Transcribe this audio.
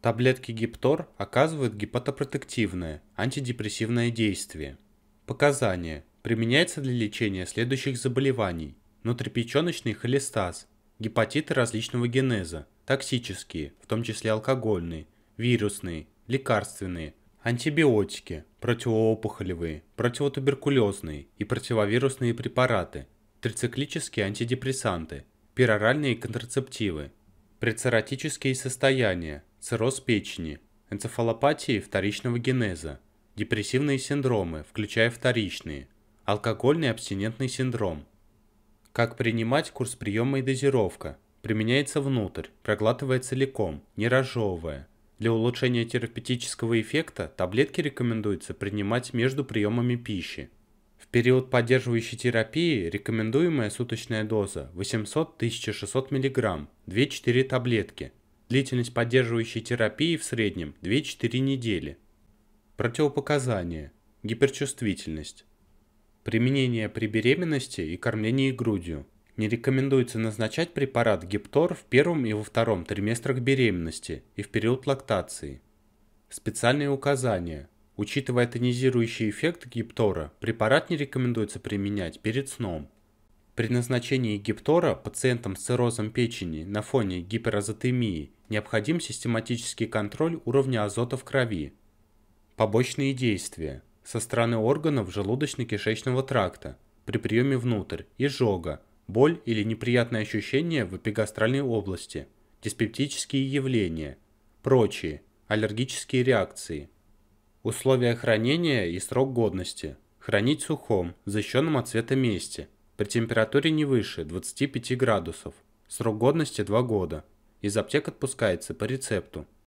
Таблетки Гиптор оказывают гепатопротективное, антидепрессивное действие. Показания. Применяется для лечения следующих заболеваний. Внутрипеченочный холестаз, гепатиты различного генеза, токсические, в том числе алкогольные, вирусные, лекарственные, антибиотики, противоопухолевые, противотуберкулезные и противовирусные препараты, трициклические антидепрессанты, пероральные контрацептивы, прецератические состояния, цирроз печени, энцефалопатии вторичного генеза, депрессивные синдромы, включая вторичные, алкогольный абстинентный синдром. Как принимать курс приема и дозировка? Применяется внутрь, проглатывая целиком, не разжевывая. Для улучшения терапевтического эффекта таблетки рекомендуется принимать между приемами пищи. В период поддерживающей терапии рекомендуемая суточная доза 800-1600 мг, 2-4 таблетки – Длительность поддерживающей терапии в среднем 2-4 недели. Противопоказания. Гиперчувствительность. Применение при беременности и кормлении грудью. Не рекомендуется назначать препарат Гептор в первом и во втором триместрах беременности и в период лактации. Специальные указания. Учитывая тонизирующий эффект Гептора, препарат не рекомендуется применять перед сном. При назначении Гептора пациентам с циррозом печени на фоне гиперазотемии Необходим систематический контроль уровня азота в крови. Побочные действия со стороны органов желудочно-кишечного тракта при приеме внутрь, изжога, боль или неприятные ощущения в эпигастральной области, диспептические явления, прочие, аллергические реакции. Условия хранения и срок годности. Хранить сухом, защищенном от света месте, при температуре не выше 25 градусов, срок годности 2 года. Из аптек отпускается по рецепту.